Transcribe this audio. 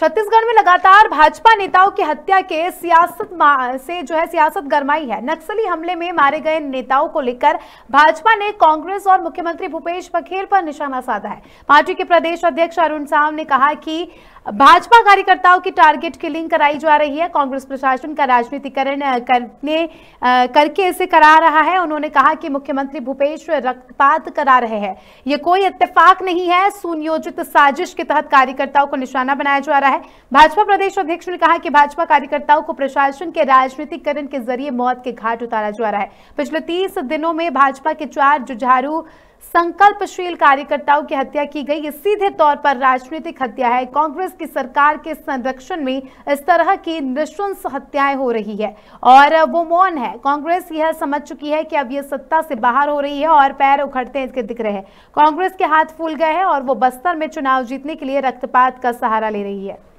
छत्तीसगढ़ में लगातार भाजपा नेताओं की हत्या के सियासत से जो है सियासत गरमाई है नक्सली हमले में मारे गए नेताओं को लेकर भाजपा ने कांग्रेस और मुख्यमंत्री भूपेश बघेल पर निशाना साधा है पार्टी के प्रदेश अध्यक्ष अरुण साव ने कहा कि भाजपा कार्यकर्ताओं की टारगेट किलिंग कराई जा रही है कांग्रेस प्रशासन का राजनीतिकरण करने करके इसे करा रहा है उन्होंने कहा कि मुख्यमंत्री भूपेश रक्तपात करा रहे हैं ये कोई इत्तेफाक नहीं है सुनियोजित साजिश के तहत कार्यकर्ताओं को निशाना बनाया जा रहा है भाजपा प्रदेश अध्यक्ष ने कहा कि भाजपा कार्यकर्ताओं को प्रशासन के राजनीतिकरण के जरिए मौत के घाट उतारा जा रहा है पिछले तीस दिनों में भाजपा के चार जुझारू संकल्पशील कार्यकर्ताओं की हत्या की गई ये सीधे तौर पर राजनीतिक हत्या है कांग्रेस की सरकार के संरक्षण में इस तरह की नृशंस हत्याएं हो रही है और वो मौन है कांग्रेस यह समझ चुकी है कि अब ये सत्ता से बाहर हो रही है और पैर उखड़ते इसके दिख रहे हैं कांग्रेस के हाथ फूल गए हैं और वो बस्तर में चुनाव जीतने के लिए रक्तपात का सहारा ले रही है